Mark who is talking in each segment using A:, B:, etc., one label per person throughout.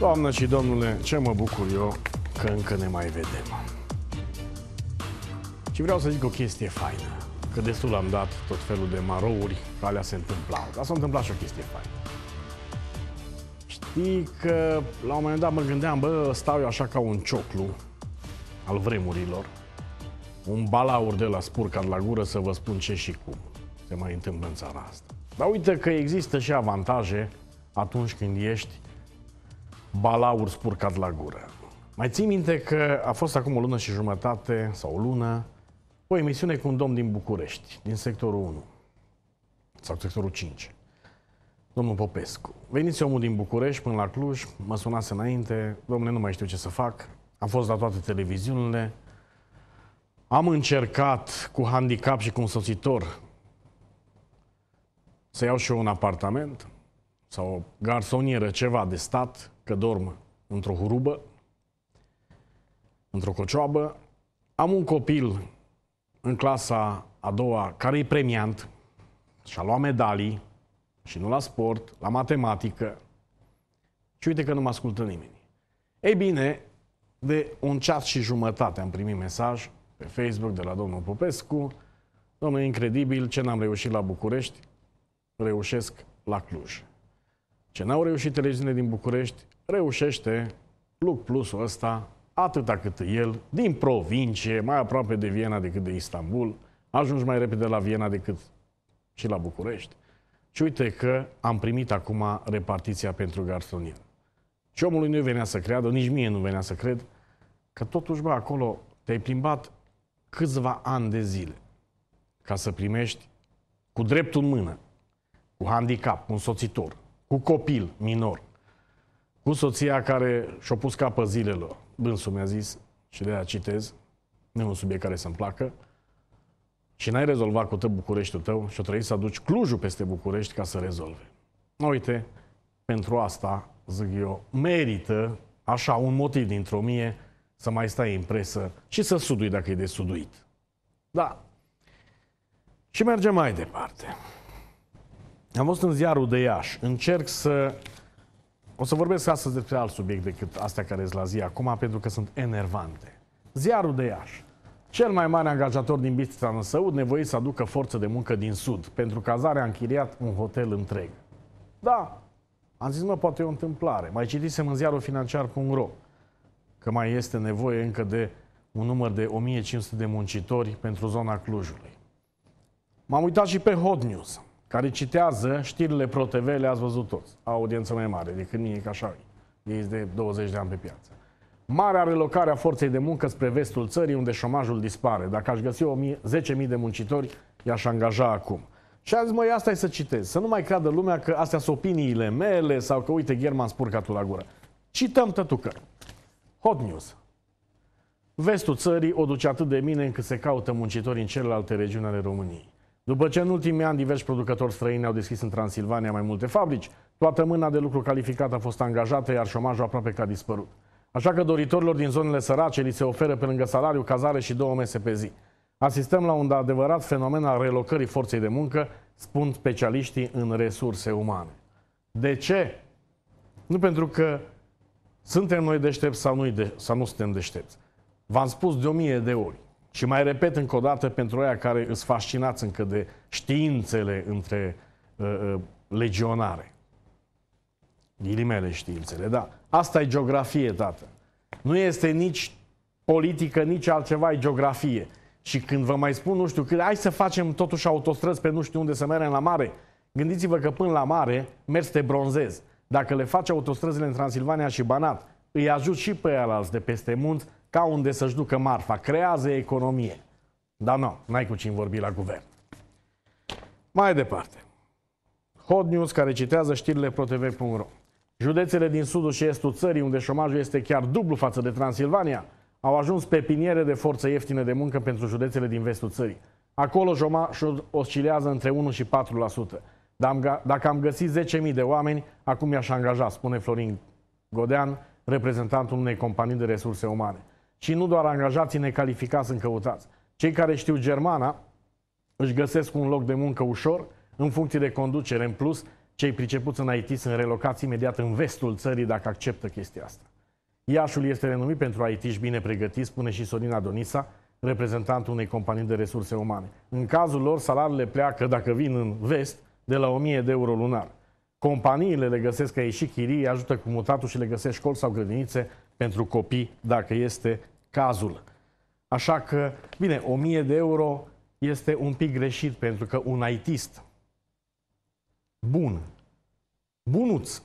A: Doamnă și domnule, ce mă bucur eu că încă ne mai vedem. Și vreau să zic o chestie faină, că destul am dat tot felul de marouri, că alea se întâmplau, dar s-a întâmplat și o chestie faină. Știi că la un moment dat mă gândeam, bă, stau eu așa ca un cioclu al vremurilor, un balaur de la spurcat la gură să vă spun ce și cum se mai întâmplă în țara asta. Dar uite că există și avantaje atunci când ești balaur spurcat la gură. Mai ții minte că a fost acum o lună și jumătate sau o lună o emisiune cu un domn din București, din sectorul 1 sau sectorul 5. Domnul Popescu. Veniți omul din București până la Cluj, mă sunase înainte, domnule, nu mai știu ce să fac, am fost la toate televiziunile, am încercat cu handicap și cu soțitor să iau și eu un apartament sau o garsonieră, ceva de stat, că dorm într-o hurubă, într-o cocioabă. Am un copil în clasa a doua care e premiant și a luat medalii și nu la sport, la matematică. Și uite că nu mă ascultă nimeni. Ei bine, de un ceas și jumătate am primit mesaj pe Facebook de la domnul Popescu. Domnul, incredibil, ce n-am reușit la București, reușesc la Cluj. Ce n-au reușit televiziunile din București, reușește luc plusul ăsta atâta cât el, din provincie, mai aproape de Viena decât de Istanbul, ajungi mai repede la Viena decât și la București. Și uite că am primit acum repartiția pentru garsonier. Și omului nu venea să creadă, nici mie nu venea să cred, că totuși, bă, acolo te-ai plimbat câțiva ani de zile ca să primești cu dreptul în mână, cu handicap, un soțitor, cu copil minor, cu soția care și-a pus capă zilelor. Bânsul mi-a zis, și de aia citez, nu e un subiect care să-mi placă, și n-ai rezolvat cu tău Bucureștiul tău și o trebuie să aduci Clujul peste București ca să rezolve. Uite, pentru asta, zic eu, merită așa un motiv dintr-o mie să mai stai în presă și să sudui dacă e de suduit. Da. Și mergem mai departe. Am fost în ziarul de Iași. Încerc să o să vorbesc astăzi despre alt subiect decât astea care sunt la zi acum, pentru că sunt enervante. Ziarul de Iași. Cel mai mare angajator din Bistrița Năsăud nevoie să aducă forță de muncă din Sud. Pentru cazare a închiriat un hotel întreg. Da, am zis, mă, poate e o întâmplare. Mai citisem în ziarul financiar.ro că mai este nevoie încă de un număr de 1500 de muncitori pentru zona Clujului. M-am uitat și pe Hot News care citează știrile TV, le-ați văzut toți. Au audiență mai mare decât mine, ca așa. Ei de 20 de ani pe piață. Marea relocare a forței de muncă spre vestul țării, unde șomajul dispare. Dacă aș găsi 10.000 de muncitori, i-aș angaja acum. Și am zis, măi, asta e să citez. Să nu mai creadă lumea că astea sunt opiniile mele sau că, uite, German spurcatul la gură. Cităm tătucă. Hot News. Vestul țării o duce atât de mine încât se caută muncitori în celelalte regiuni ale României. După ce în ultimii ani diversi producători străini au deschis în Transilvania mai multe fabrici, toată mâna de lucru calificată a fost angajată, iar șomajul aproape că a dispărut. Așa că doritorilor din zonele sărace li se oferă pe lângă salariu, cazare și două mese pe zi. Asistăm la un adevărat fenomen al relocării forței de muncă, spun specialiștii în resurse umane. De ce? Nu pentru că suntem noi deștepți sau, nu de, sau nu suntem deștepți. V-am spus de o mie de ori. Și mai repet încă o dată pentru aia care îți fascinați încă de științele între uh, uh, legionare. Ghilimele științele, da. Asta e geografie, tată. Nu este nici politică, nici altceva, e geografie. Și când vă mai spun, nu știu, că hai să facem totuși autostrăzi pe nu știu unde să mergem la mare, gândiți-vă că până la mare mergi te bronzezi. Dacă le faci autostrăzile în Transilvania și Banat, îi ajut și pe alalți de peste munți ca unde să-și ducă marfa, creează economie. Dar nu, n-ai cu cine vorbi la guvern. Mai departe. Hot News care citează știrile ProTV.ro Județele din sudul și estul țării, unde șomajul este chiar dublu față de Transilvania, au ajuns pe piniere de forță ieftină de muncă pentru județele din vestul țării. Acolo șomajul oscilează între 1 și 4%. Dacă am găsit 10.000 de oameni, acum i-aș angaja, spune Florin Godean, reprezentantul unei companii de resurse umane și nu doar angajații necalificați căutați. Cei care știu germana își găsesc un loc de muncă ușor în funcție de conducere. În plus, cei pricepuți în IT sunt relocați imediat în vestul țării dacă acceptă chestia asta. Iașul este renumit pentru it bine pregătit, spune și Sorina Donisa, reprezentantul unei companii de resurse umane. În cazul lor, salariile pleacă, dacă vin în vest, de la 1000 de euro lunar. Companiile le găsesc ca ieși chirii, ajută cu mutatul și le găsesc școli sau grădinițe pentru copii, dacă este cazul. Așa că, bine, 1000 de euro este un pic greșit pentru că un ITist bun, bunuț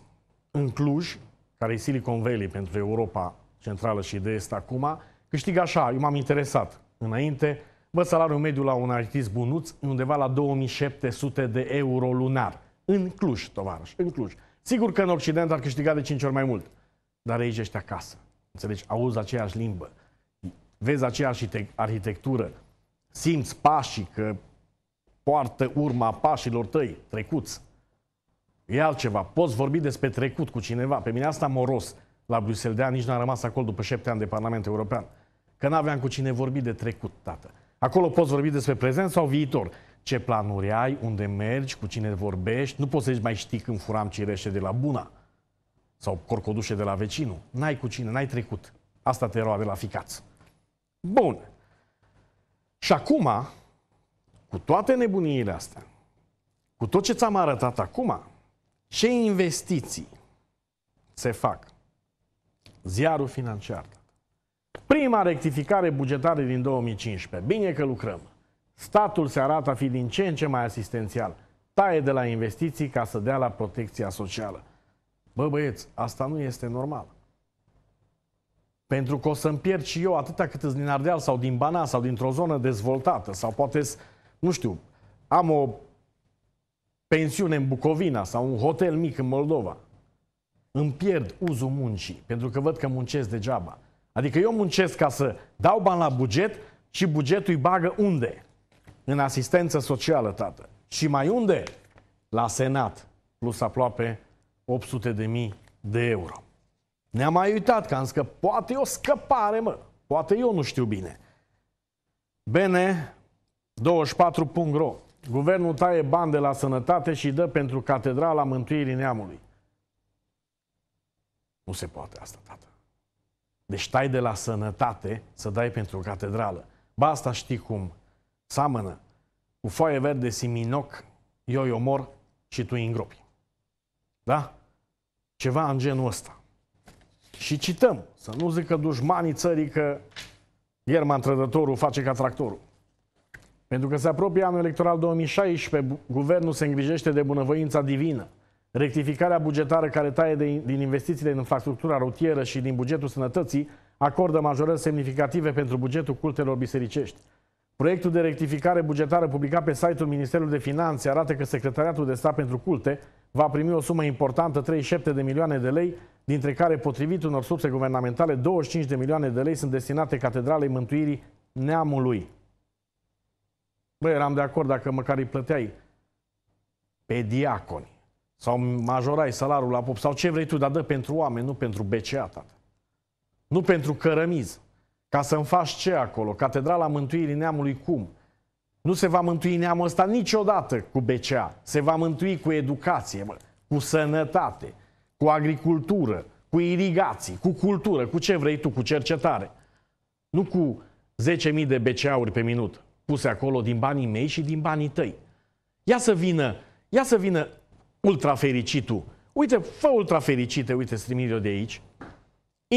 A: în Cluj, care e Silicon Valley pentru Europa Centrală și de Est acum, câștigă așa, eu m-am interesat înainte, bă, salariul mediu la un artist bunuț undeva la 2700 de euro lunar. În Cluj, tovarăș, în Cluj. Sigur că în Occident ar câștiga de 5 ori mai mult, dar aici ești acasă. Înțelegi? Auzi aceeași limbă vezi aceeași arhitectură, simți pașii că poartă urma pașilor tăi trecuți. E altceva. Poți vorbi despre trecut cu cineva. Pe mine asta moros la Bruxelles. De-aia nici n-am rămas acolo după șapte ani de Parlament European. Că n-aveam cu cine vorbi de trecut, tată. Acolo poți vorbi despre prezent sau viitor. Ce planuri ai, unde mergi, cu cine vorbești. Nu poți să mai știi când furam cireșe de la buna sau corcodușe de la vecinul. N-ai cu cine, n-ai trecut. Asta te roade la ficați. Bun. Și acum, cu toate nebuniile astea, cu tot ce ți-am arătat acum, ce investiții se fac? Ziarul financiar. Prima rectificare bugetară din 2015. Bine că lucrăm. Statul se arată a fi din ce în ce mai asistențial. Taie de la investiții ca să dea la protecția socială. Bă băieți, asta nu este normal. Pentru că o să-mi pierd și eu atâta cât din Ardeal sau din Bana sau dintr-o zonă dezvoltată sau poate, nu știu, am o pensiune în Bucovina sau un hotel mic în Moldova. Îmi pierd uzul muncii pentru că văd că muncesc degeaba. Adică eu muncesc ca să dau bani la buget și bugetul îi bagă unde? În asistență socială, tată. Și mai unde? La Senat, plus aproape 800 de mii de euro. Ne-am mai uitat că am că Poate e o scăpare, mă. Poate eu nu știu bine. Bene24.ro Guvernul taie bani de la sănătate și dă pentru Catedrala Mântuirii Neamului. Nu se poate asta, tată. Deci tai de la sănătate să dai pentru o catedrală. Ba asta știi cum Samănă cu foaie verde siminoc, eu omor și tu îngropi. Da? Ceva în genul ăsta. Și cităm, să nu zică dușmanii țării că German trădătorul face ca tractorul. Pentru că se apropie anul electoral 2016, guvernul se îngrijește de bunăvoința divină. Rectificarea bugetară care taie de, din investițiile în infrastructura rutieră și din bugetul sănătății acordă majorări semnificative pentru bugetul cultelor bisericești. Proiectul de rectificare bugetară publicat pe site-ul Ministerului de Finanțe arată că Secretariatul de Stat pentru Culte va primi o sumă importantă, 37 de milioane de lei, dintre care, potrivit unor surse guvernamentale, 25 de milioane de lei sunt destinate Catedralei Mântuirii Neamului. Băi, eram de acord dacă măcar îi plăteai pe diaconi sau majorai salarul la pop sau ce vrei tu, dar dă pentru oameni, nu pentru BCA, tată. Nu pentru cărămizi. Ca să-mi faci ce acolo? Catedrala Mântuirii Neamului cum? Nu se va mântui neamul ăsta niciodată cu BCA. Se va mântui cu educație, mă, cu sănătate, cu agricultură, cu irigații, cu cultură, cu ce vrei tu, cu cercetare. Nu cu 10.000 de BCA-uri pe minut puse acolo din banii mei și din banii tăi. Ia să vină, ia să vină ultrafericitul. Uite, fă ultrafericite, uite, strimiri de aici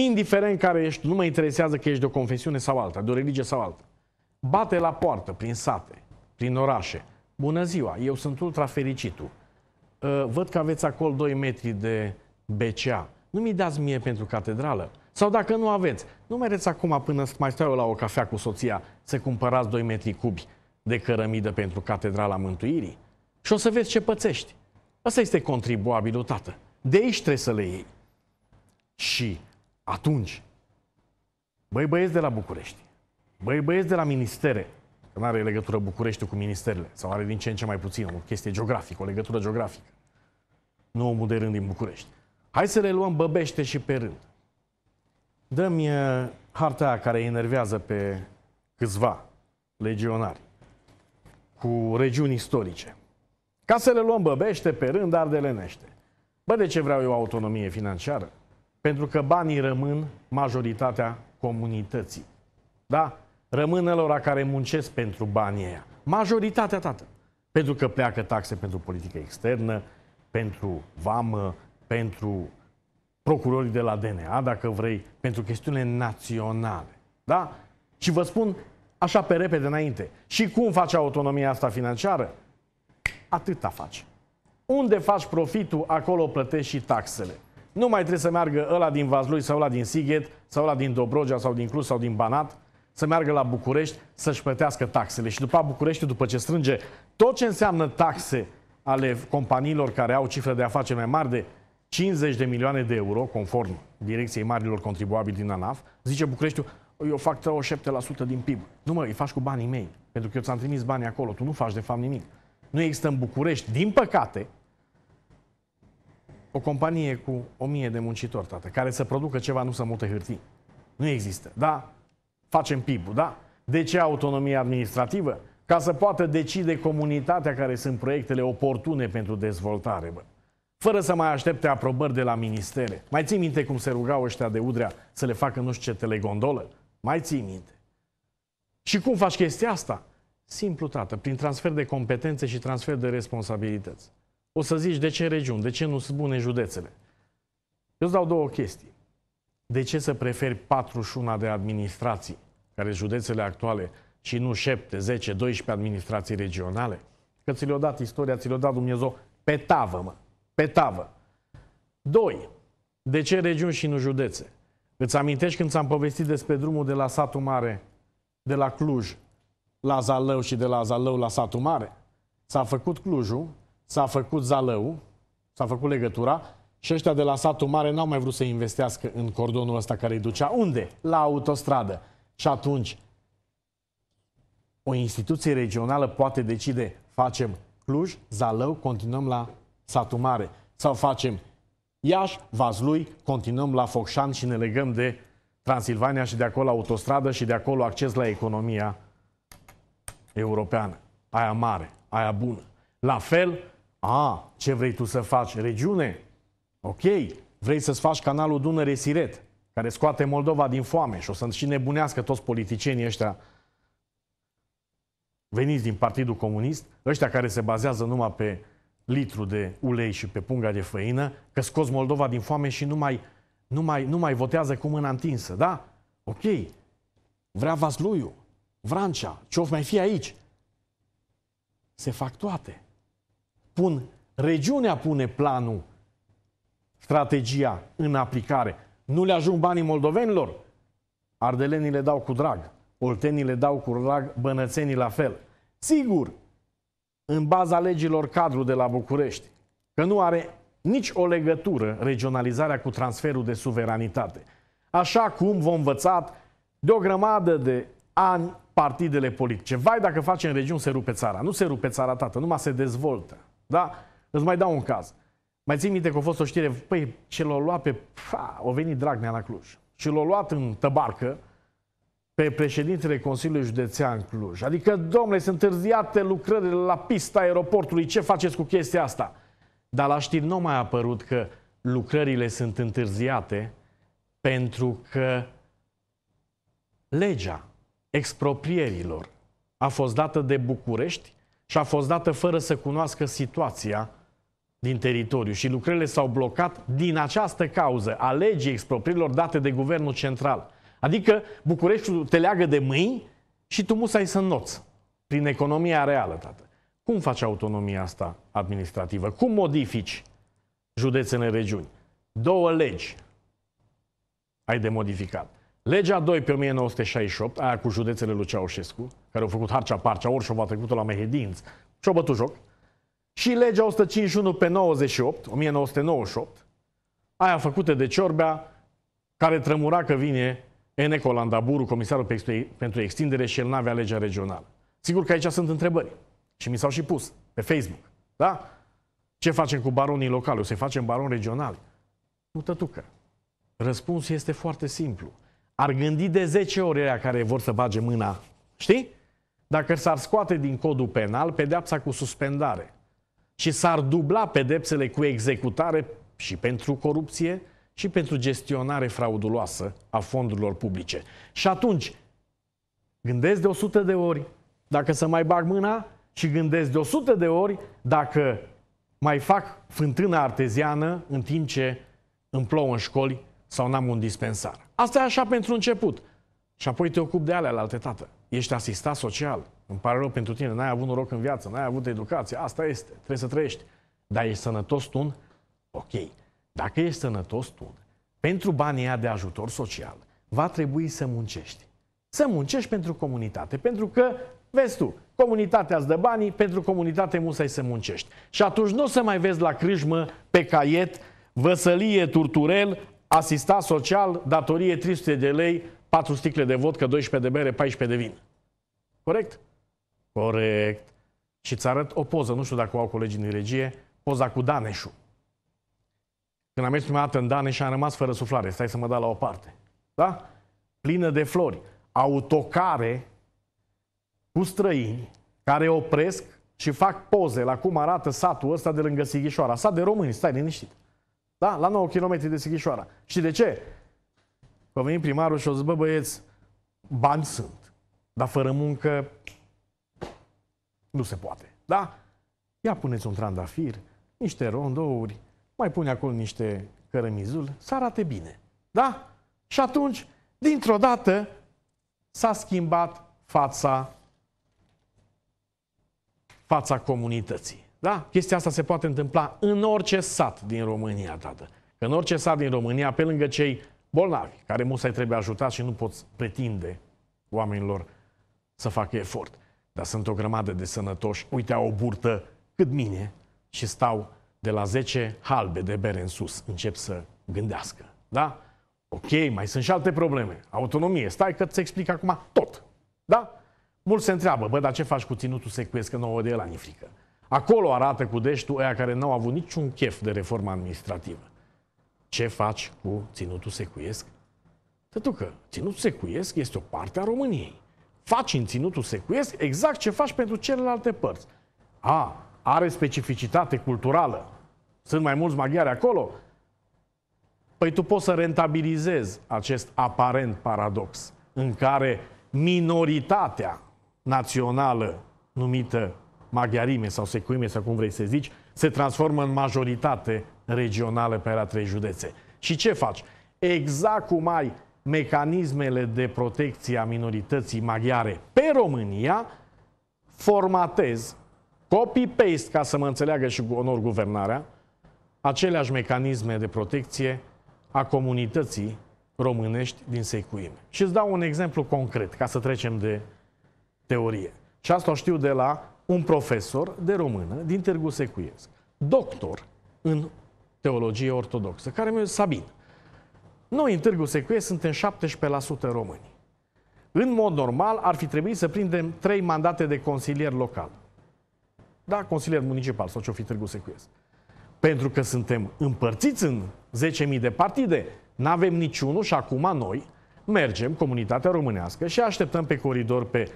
A: indiferent care ești, nu mă interesează că ești de o confesiune sau alta, de o religie sau alta. Bate la poartă, prin sate, prin orașe. Bună ziua, eu sunt ultra fericitul. Ă, văd că aveți acolo 2 metri de BCA. Nu mi dați mie pentru catedrală. Sau dacă nu aveți, nu mereți acum până mai stau eu la o cafea cu soția să cumpărați 2 metri cubi de cărămidă pentru Catedrala Mântuirii? Și o să vezi ce pățești. Asta este contribuabilul, tată. De aici trebuie să le iei. Și atunci, băi băieți de la București, băi băieți de la ministere, că nu are legătură București cu ministerele, sau are din ce în ce mai puțin, o chestie geografică, o legătură geografică. Nu omul de rând din București. Hai să le luăm băbește și pe rând. Dă-mi uh, harta aia care enervează pe câțiva legionari cu regiuni istorice. Ca să le luăm băbește pe rând lenește. Bă, de ce vreau eu autonomie financiară? Pentru că banii rămân majoritatea comunității. Da? Rămân care muncesc pentru banii aia. Majoritatea, tată. Pentru că pleacă taxe pentru politică externă, pentru vamă, pentru procurorii de la DNA, dacă vrei, pentru chestiune naționale. Da? Și vă spun așa pe repede înainte. Și cum face autonomia asta financiară? Atâta faci. Unde faci profitul, acolo plătești și taxele. Nu mai trebuie să meargă ăla din Vaslui sau ăla din Sighet sau ăla din Dobrogea sau din Cluj sau din Banat să meargă la București să-și plătească taxele. Și după București, după ce strânge tot ce înseamnă taxe ale companiilor care au cifre de afaceri mai mari de 50 de milioane de euro, conform Direcției Marilor Contribuabili din ANAF, zice Bucureștiul, eu fac 37% din PIB. Nu mă, îi faci cu banii mei, pentru că eu ți-am trimis banii acolo, tu nu faci de fapt nimic. Nu există în București, din păcate, o companie cu o mie de muncitori, tată, care să producă ceva, nu să mute hârtii. Nu există, da? Facem pib da? De ce autonomie administrativă? Ca să poată decide comunitatea care sunt proiectele oportune pentru dezvoltare, bă. Fără să mai aștepte aprobări de la ministere. Mai ții minte cum se rugau ăștia de udrea să le facă nu știu ce telegondolă? Mai ții minte. Și cum faci chestia asta? Simplu, tată, prin transfer de competențe și transfer de responsabilități. O să zici de ce regiuni, de ce nu sunt bune județele. Eu îți dau două chestii. De ce să preferi 41 de administrații, care județele actuale, și nu 7, 10, 12 administrații regionale? Că ți le-a dat istoria, ți le-a dat Dumnezeu pe tavă, mă. Pe tavă. Doi. De ce regiuni și nu județe? Îți amintești când ți-am povestit despre drumul de la satul mare, de la Cluj, la Zalău și de la Zalău la satul mare? S-a făcut Clujul, s-a făcut zalău, s-a făcut legătura și ăștia de la satul mare n-au mai vrut să investească în cordonul ăsta care îi ducea. Unde? La autostradă. Și atunci, o instituție regională poate decide, facem Cluj, Zalău, continuăm la satul mare. Sau facem Iași, Vazlui, continuăm la Focșan și ne legăm de Transilvania și de acolo autostradă și de acolo acces la economia europeană. Aia mare, aia bună. La fel, a, ce vrei tu să faci? Regiune? Ok, vrei să-ți faci canalul Dunăre-Siret, care scoate Moldova din foame și o să și nebunească toți politicienii ăștia veniți din Partidul Comunist, ăștia care se bazează numai pe litru de ulei și pe punga de făină, că scoți Moldova din foame și nu mai, nu mai, nu mai votează cu mâna întinsă, da? Ok, vrea Vasluiu, Vrancea, ce o mai fi aici? Se fac toate pun, regiunea pune planul, strategia în aplicare. Nu le ajung banii moldovenilor? Ardelenii le dau cu drag, oltenii le dau cu drag, bănățenii la fel. Sigur, în baza legilor cadru de la București, că nu are nici o legătură regionalizarea cu transferul de suveranitate. Așa cum vom învățat de o grămadă de ani partidele politice. Vai dacă facem regiuni, se rupe țara. Nu se rupe țara, tată, numai se dezvoltă. Da? Îți mai dau un caz. Mai țin minte că a fost o știre, păi ce l-a luat pe... Pfa, o venit Dragnea la Cluj. Și l-a luat în tăbarcă pe președintele Consiliului Județean Cluj. Adică, domnule, sunt întârziate lucrările la pista aeroportului, ce faceți cu chestia asta? Dar la știri nu mai a apărut că lucrările sunt întârziate pentru că legea exproprierilor a fost dată de București și a fost dată fără să cunoască situația din teritoriu și lucrările s-au blocat din această cauză a legii expropriilor date de guvernul central. Adică Bucureștiul te leagă de mâini și tu musai să noți prin economia reală, tată. Cum faci autonomia asta administrativă? Cum modifici județele regiuni? Două legi ai de modificat. Legea 2 pe 1968, aia cu județele lui Ceaușescu, care au făcut Harcea Parcea, Orșova trecută la Mehedinți și au bătut joc. Și legea 151 pe 98, 1998, aia făcută de Ciorbea, care tremura că vine Eneco Landaburu, comisarul pentru extindere și el n-avea legea regională. Sigur că aici sunt întrebări și mi s-au și pus pe Facebook. Da? Ce facem cu baronii locali? O să facem baroni regionali? Nu tătucă. Răspunsul este foarte simplu. Ar gândi de 10 ore care vor să bage mâna, știi? Dacă s-ar scoate din codul penal pedepsa cu suspendare și s-ar dubla pedepsele cu executare și pentru corupție și pentru gestionare frauduloasă a fondurilor publice. Și atunci, gândesc de 100 de ori dacă să mai bag mâna și gândesc de 100 de ori dacă mai fac fântână arteziană în timp ce îmi plouă în școli sau n-am un dispensar. Asta e așa pentru început. Și apoi te ocup de alea la altă tată. Ești asistat social. Îmi pare rău pentru tine, n-ai avut noroc în viață, n-ai avut educație, asta este, trebuie să trăiești. Dar ești sănătos tu? Ok. Dacă ești sănătos tu, pentru banii aia de ajutor social, va trebui să muncești. Să muncești pentru comunitate, pentru că, vezi tu, comunitatea îți dă banii, pentru comunitate musai să muncești. Și atunci nu o să mai vezi la crâșmă, pe caiet, văsălie, turturel, asistat social, datorie 300 de lei, 4 sticle de vodcă, 12 de bere, 14 de vin. Corect? Corect. Și îți arăt o poză, nu știu dacă o au colegii din regie, poza cu Daneșu. Când am mers prima dată în Daneș, am rămas fără suflare. Stai să mă dau la o parte. Da? Plină de flori. Autocare cu străini care opresc și fac poze la cum arată satul ăsta de lângă Sighișoara. Sat de români, stai liniștit. Da? La 9 km de Sighișoara. Și de ce? a venit primarul și o zis, bă băieți, bani sunt, dar fără muncă nu se poate. Da? Ia puneți un trandafir, niște rondouri, mai pune acolo niște cărămizul, să arate bine. Da? Și atunci, dintr-o dată, s-a schimbat fața fața comunității. Da? Chestia asta se poate întâmpla în orice sat din România, tată. în orice sat din România, pe lângă cei bolnavi, care musai trebuie ajutați și nu poți pretinde oamenilor să facă efort. Dar sunt o grămadă de sănătoși, uite, au o burtă cât mine și stau de la 10 halbe de bere în sus. Încep să gândească. Da? Ok, mai sunt și alte probleme. Autonomie. Stai că ți explic acum tot. Da? Mulți se întreabă, bă, dar ce faci cu ținutul secuiesc, că nouă de la nifrică? Acolo arată cu deștul ăia care n-au avut niciun chef de reformă administrativă ce faci cu ținutul secuiesc? Pentru că ținutul secuiesc este o parte a României. Faci în ținutul secuiesc exact ce faci pentru celelalte părți. A, are specificitate culturală. Sunt mai mulți maghiari acolo? Păi tu poți să rentabilizezi acest aparent paradox în care minoritatea națională numită maghiarime sau secuime sau cum vrei să zici, se transformă în majoritate regională pe la trei județe. Și ce faci? Exact cum ai mecanismele de protecție a minorității maghiare pe România, formatez, copy-paste, ca să mă înțeleagă și onor guvernarea, aceleași mecanisme de protecție a comunității românești din Secuim. Și îți dau un exemplu concret, ca să trecem de teorie. Și asta o știu de la un profesor de română din Târgu Secuiesc, doctor în teologie ortodoxă, care mi Sabin. Noi în Târgu Secuie suntem 17% români. În mod normal ar fi trebuit să prindem trei mandate de consilier local. Da, consilier municipal sau ce-o fi Târgu Secuiesc. Pentru că suntem împărțiți în 10.000 de partide, n-avem niciunul și acum noi mergem, comunitatea românească, și așteptăm pe coridor pe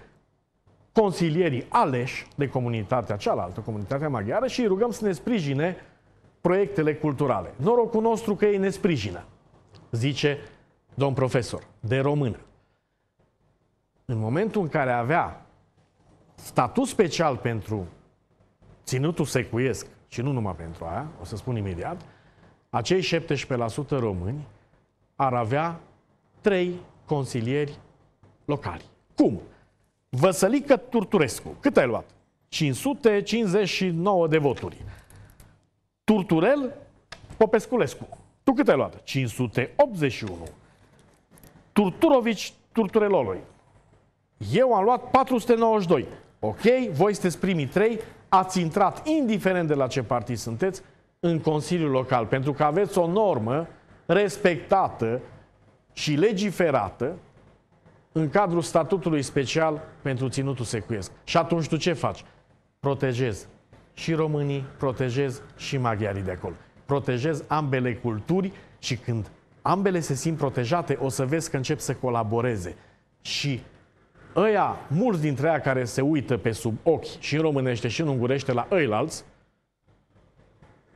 A: consilierii aleși de comunitatea cealaltă, comunitatea maghiară, și îi rugăm să ne sprijine proiectele culturale. Norocul nostru că ei ne sprijină, zice domn profesor, de română. În momentul în care avea statut special pentru ținutul secuiesc, și nu numai pentru aia, o să spun imediat, acei 17% români ar avea trei consilieri locali. Cum? Văsălică Turturescu, cât ai luat? 559 de voturi. Turturel Popesculescu. Tu cât ai luat? 581. Turturovici Turtureloloi. Eu am luat 492. Ok, voi sunteți primii trei, ați intrat, indiferent de la ce partii sunteți, în Consiliul Local, pentru că aveți o normă respectată și legiferată în cadrul statutului special pentru ținutul secuiesc. Și atunci tu ce faci? Protejezi și românii, protejez și maghiarii de acolo. Protejez ambele culturi și când ambele se simt protejate, o să vezi că încep să colaboreze. Și ăia, mulți dintre ea care se uită pe sub ochi și în românește și în ungurește la ăilalți,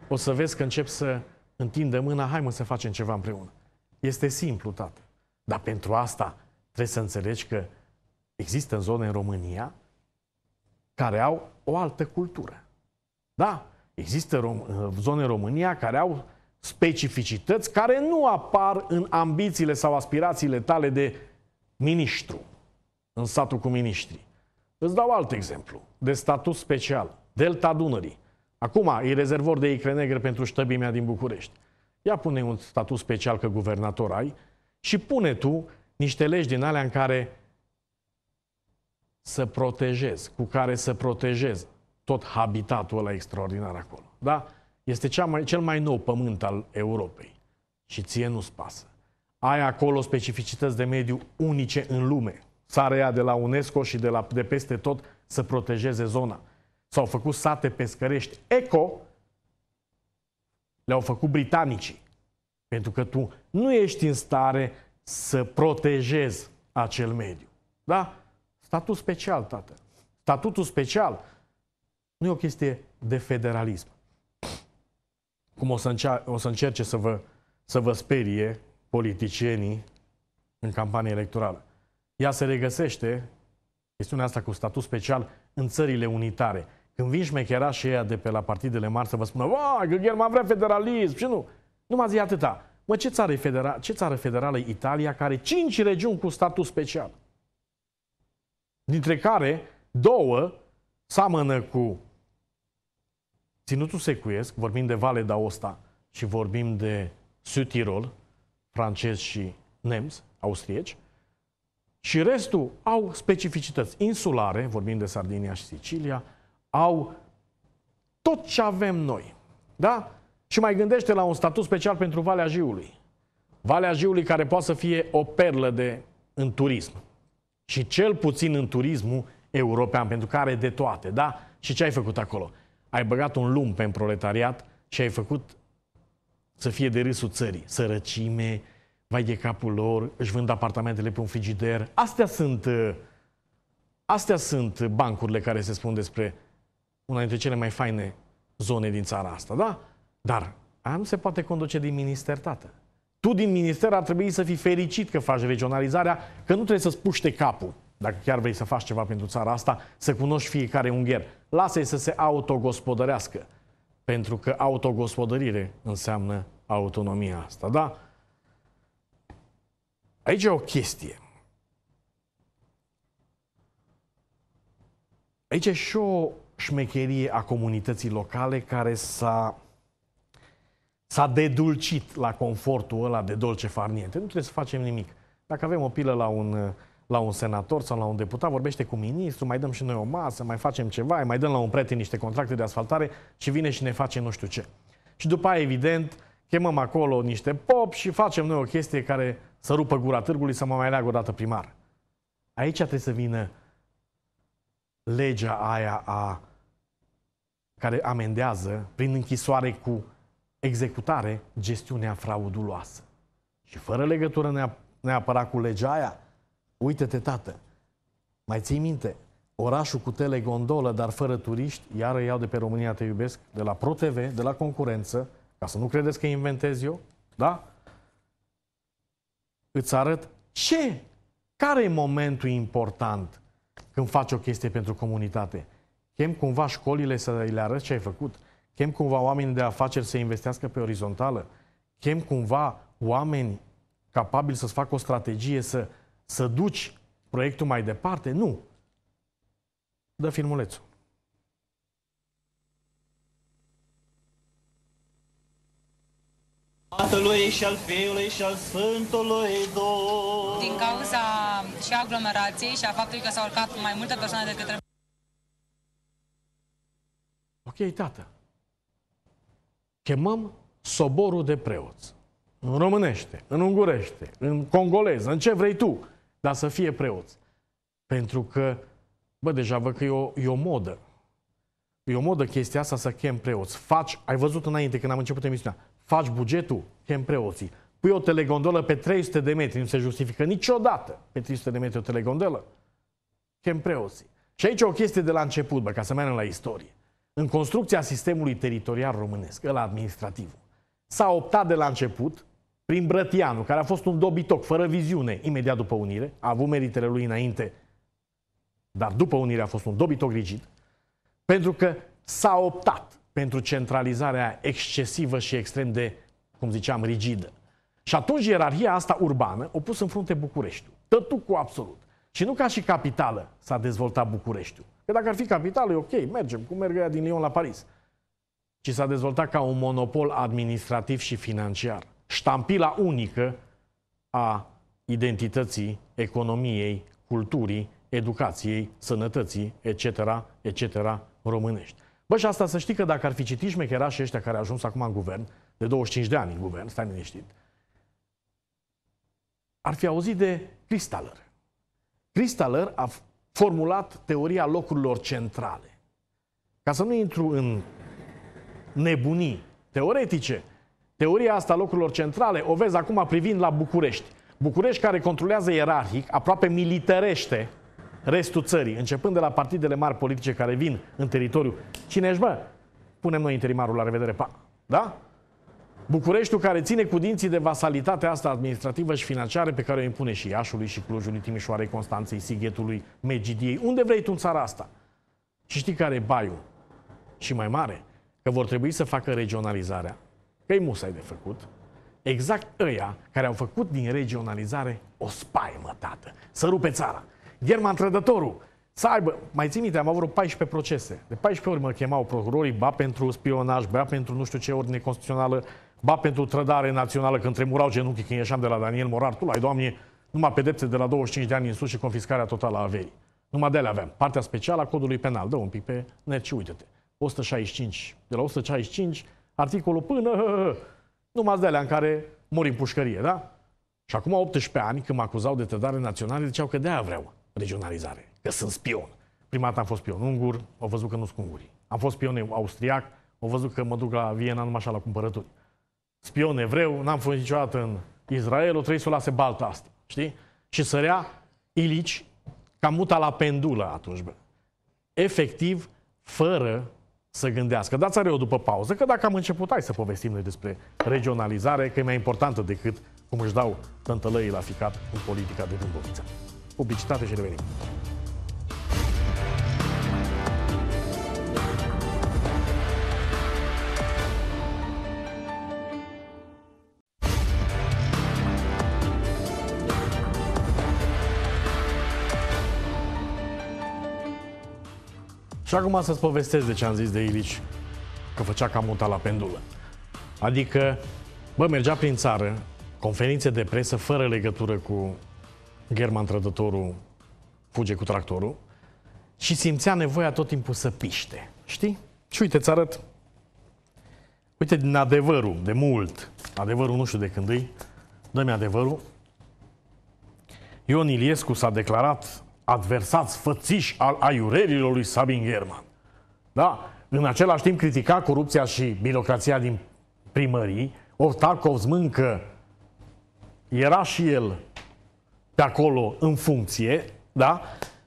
A: o să vezi că încep să întindă mâna, hai mă să facem ceva împreună. Este simplu, tată. Dar pentru asta trebuie să înțelegi că există zone în România care au o altă cultură. Da, există eh, zone în România care au specificități care nu apar în ambițiile sau aspirațiile tale de ministru, în satul cu miniștri. Îți dau alt exemplu, de statut special, Delta Dunării. Acum e rezervor de icre negre pentru ștăbimea din București. Ia pune un statut special că guvernator ai și pune tu niște legi din alea în care să protejezi, cu care să protejezi tot habitatul ăla extraordinar acolo. Da? Este cea mai, cel mai nou pământ al Europei. Și ție nu-ți pasă. Ai acolo specificități de mediu unice în lume. Țara ea de la UNESCO și de, la, de peste tot să protejeze zona. S-au făcut sate pescărești eco, le-au făcut britanicii. Pentru că tu nu ești în stare să protejezi acel mediu. Da? Statut special, tată. Statutul special nu e o chestie de federalism. Cum o să, încea, o să încerce să vă, să vă sperie politicienii în campanie electorală. Ea se regăsește, chestiunea asta cu statut special, în țările unitare. Când vin șmechera și ea de pe la partidele mari să vă spună Oa, Gheorghe, m-a vrea federalism și nu. Nu m-a zis atâta. Mă, ce țară, federa- ce țară federală e Italia care are cinci regiuni cu statut special? Dintre care două seamănă cu Ținutul secuiesc, vorbim de Vale d'Aosta și vorbim de Sud Tirol, francezi și nemți, austrieci, și restul au specificități insulare, vorbim de Sardinia și Sicilia, au tot ce avem noi. Da? Și mai gândește la un statut special pentru Valea Jiului. Valea Jiului care poate să fie o perlă de, în turism. Și cel puțin în turismul european, pentru care are de toate, da? Și ce ai făcut acolo? ai băgat un lum pe proletariat și ai făcut să fie de râsul țării. Sărăcime, vai de capul lor, își vând apartamentele pe un frigider. Astea sunt, uh, astea sunt bancurile care se spun despre una dintre cele mai faine zone din țara asta, da? Dar aia nu se poate conduce din minister, tată. Tu din minister ar trebui să fii fericit că faci regionalizarea, că nu trebuie să-ți puște capul dacă chiar vrei să faci ceva pentru țara asta, să cunoști fiecare ungher. Lasă-i să se autogospodărească. Pentru că autogospodărire înseamnă autonomia asta, da? Aici e o chestie. Aici e și o șmecherie a comunității locale care s-a s-a dedulcit la confortul ăla de dolce farniente. Nu trebuie să facem nimic. Dacă avem o pilă la un la un senator sau la un deputat, vorbește cu ministru, mai dăm și noi o masă, mai facem ceva, mai dăm la un prieten niște contracte de asfaltare și vine și ne face nu știu ce. Și după aia, evident, chemăm acolo niște pop și facem noi o chestie care să rupă gura târgului să mă mai leagă o dată primar. Aici trebuie să vină legea aia a, care amendează prin închisoare cu executare gestiunea frauduloasă. Și fără legătură neapărat cu legea aia, Uită-te, tată, mai ții minte, orașul cu telegondolă, dar fără turiști, iară iau de pe România Te Iubesc, de la ProTV, de la concurență, ca să nu credeți că inventez eu, da? Îți arăt ce, care e momentul important când faci o chestie pentru comunitate. Chem cumva școlile să le arăt ce ai făcut. Chem cumva oameni de afaceri să investească pe orizontală. Chem cumva oameni capabili să-ți facă o strategie, să să duci proiectul mai departe? Nu. Dă filmulețul. Tatălui și al Fiului și al Sfântului Domn. Din cauza și aglomerației și a faptului că s-au urcat mai multe persoane decât trebuie. Ok, tată. Chemăm soborul de preoți. În românește, în ungurește, în congoleză, în ce vrei tu dar să fie preoți. Pentru că, bă, deja văd că e o, e o modă. E o modă chestia asta să chem preoți. Faci, ai văzut înainte când am început emisiunea, faci bugetul, chem preoții. Pui o telegondolă pe 300 de metri, nu se justifică niciodată pe 300 de metri o telegondolă. Chem preoții. Și aici o chestie de la început, bă, ca să mergem la istorie. În construcția sistemului teritorial românesc, ăla administrativ, s-a optat de la început prin Brătianu, care a fost un dobitoc fără viziune imediat după unire, a avut meritele lui înainte, dar după unire a fost un dobitoc rigid, pentru că s-a optat pentru centralizarea excesivă și extrem de, cum ziceam, rigidă. Și atunci ierarhia asta urbană o pus în frunte Bucureștiul. Tătu cu absolut. Și nu ca și capitală s-a dezvoltat Bucureștiul. Că dacă ar fi capitală, e ok, mergem, cum merg din Lyon la Paris. Ci s-a dezvoltat ca un monopol administrativ și financiar ștampila unică a identității, economiei, culturii, educației, sănătății, etc., etc., românești. Bă, și asta să știi că dacă ar fi citit șmecherașii ăștia care au ajuns acum în guvern, de 25 de ani în guvern, stai liniștit, ar fi auzit de Cristaller. Cristaller a formulat teoria locurilor centrale. Ca să nu intru în nebunii teoretice, Teoria asta a locurilor centrale o vezi acum privind la București. București care controlează ierarhic, aproape militărește restul țării, începând de la partidele mari politice care vin în teritoriu. Cine ești, bă? Punem noi interimarul la revedere, pa. Da? Bucureștiul care ține cu dinții de vasalitatea asta administrativă și financiară pe care o impune și Iașului, și Clujului, Timișoarei, Constanței, Sighetului, Megidiei. Unde vrei tu în țara asta? Și știi care e baiul? Și mai mare, că vor trebui să facă regionalizarea pe musai de făcut, exact ăia care au făcut din regionalizare o spaimă, tată. Să rupe țara. German Trădătorul, să aibă, mai țin minte, am avut 14 procese. De 14 ori mă chemau procurorii, ba pentru spionaj, ba pentru nu știu ce ordine constituțională, ba pentru trădare națională, când tremurau genunchii când ieșeam de la Daniel Morar. Tu ai, doamne, numai pedepse de la 25 de ani în sus și confiscarea totală a averii. Numai de aveam. Partea specială a codului penal. Dă un pic pe net și uite-te. 165. De la 165 articolul până numai de alea în care mori în pușcărie, da? Și acum 18 ani, când mă acuzau de trădare națională, ziceau că de-aia vreau regionalizare, că sunt spion. Prima dată am fost spion ungur, au văzut că nu sunt ungurii. Am fost spion austriac, au văzut că mă duc la Viena numai așa la cumpărături. Spion evreu, n-am fost niciodată în Israel, o trebuie să o lase balta asta, știi? Și sărea Ilici, cam muta la pendulă atunci, bă. Efectiv, fără să gândească. Dați eu după pauză, că dacă am început, hai să povestim noi despre regionalizare, că e mai importantă decât cum își dau tântălăii la ficat în politica de Dâmbovița. Publicitate și revenim. Și acum să-ți povestesc de ce am zis de Ilici că făcea cam muta la pendulă. Adică, bă, mergea prin țară, conferințe de presă fără legătură cu German Trădătorul fuge cu tractorul și simțea nevoia tot timpul să piște. Știi? Și uite, ți arăt. Uite, din adevărul, de mult. Adevărul nu știu de când îi. Dă-mi adevărul. Ion Iliescu s-a declarat adversați fățiși al aiurerilor lui Sabin German. Da? În același timp critica corupția și birocrația din primării, Ortarkov Zmâncă era și el pe acolo în funcție, da?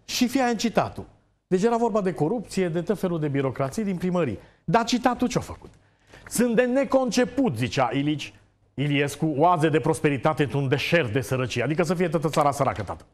A: Și fie în citatul. Deci era vorba de corupție, de tot felul de birocrație din primării. Dar citatul ce-a făcut? Sunt de neconceput, zicea Ilici Iliescu, oaze de prosperitate într-un deșert de sărăcie. Adică să fie toată țara săracă, tată.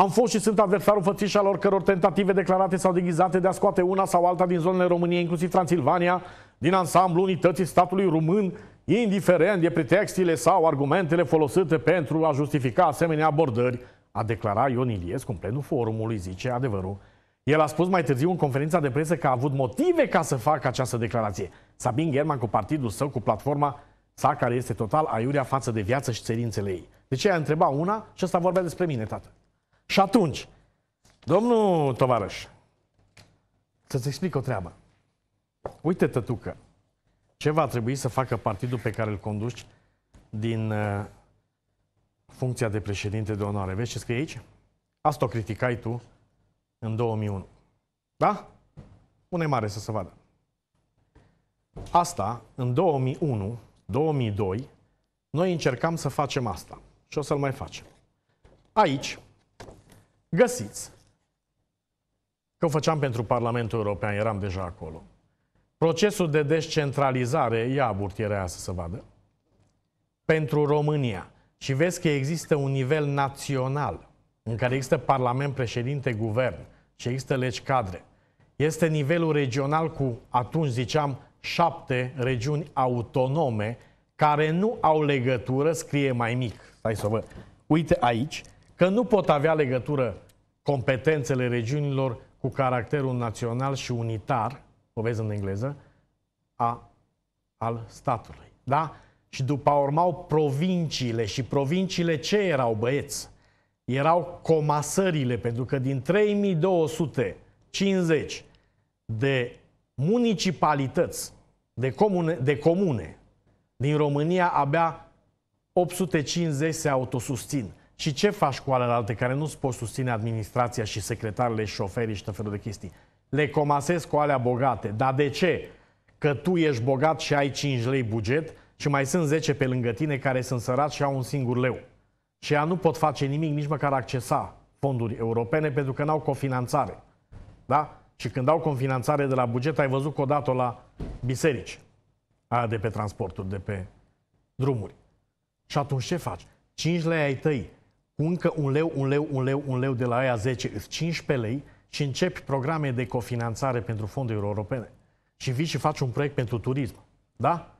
A: Am fost și sunt adversarul fățișalor căror tentative declarate sau deghizate de a scoate una sau alta din zonele României, inclusiv Transilvania, din ansamblu unității statului român, indiferent de pretextile sau argumentele folosite pentru a justifica asemenea abordări, a declarat Ion Iliescu în plenul forumului, zice adevărul. El a spus mai târziu în conferința de presă că a avut motive ca să facă această declarație. Sabin German cu partidul său, cu platforma sa, care este total aiurea față de viață și cerințele ei. De ce a întrebat una și asta vorbea despre mine, tată. Și atunci, domnul tovarăș, să-ți explic o treabă. Uite, tătucă, ce va trebui să facă partidul pe care îl conduci din uh, funcția de președinte de onoare. Vezi ce scrie aici? Asta o criticai tu în 2001. Da? Pune mare să se vadă. Asta, în 2001, 2002, noi încercam să facem asta. Și o să-l mai facem. Aici, găsiți. Că o făceam pentru Parlamentul European, eram deja acolo. Procesul de descentralizare, ia aburtierea să se vadă, pentru România. Și vezi că există un nivel național în care există parlament, președinte, guvern și există legi cadre. Este nivelul regional cu, atunci ziceam, șapte regiuni autonome care nu au legătură, scrie mai mic. Stai să vă Uite aici, că nu pot avea legătură competențele regiunilor cu caracterul național și unitar, o vezi în engleză, a, al statului. Da? Și după urmau provinciile și provinciile ce erau băieți? Erau comasările, pentru că din 3250 de municipalități, de comune, de comune din România, abia 850 se autosustin. Și ce faci cu alelalte care nu-ți poți susține administrația și secretarele și șoferii și tot felul de chestii? Le comasezi cu alea bogate. Dar de ce? Că tu ești bogat și ai 5 lei buget și mai sunt 10 pe lângă tine care sunt sărați și au un singur leu. Și ea nu pot face nimic, nici măcar accesa fonduri europene pentru că n-au cofinanțare. Da? Și când au cofinanțare de la buget, ai văzut că odată la biserici, aia de pe transporturi, de pe drumuri. Și atunci ce faci? 5 lei ai tăi, încă un leu, un leu, un leu, un leu de la aia 10, 15 lei și începi programe de cofinanțare pentru fonduri europene. Și vii și faci un proiect pentru turism. Da?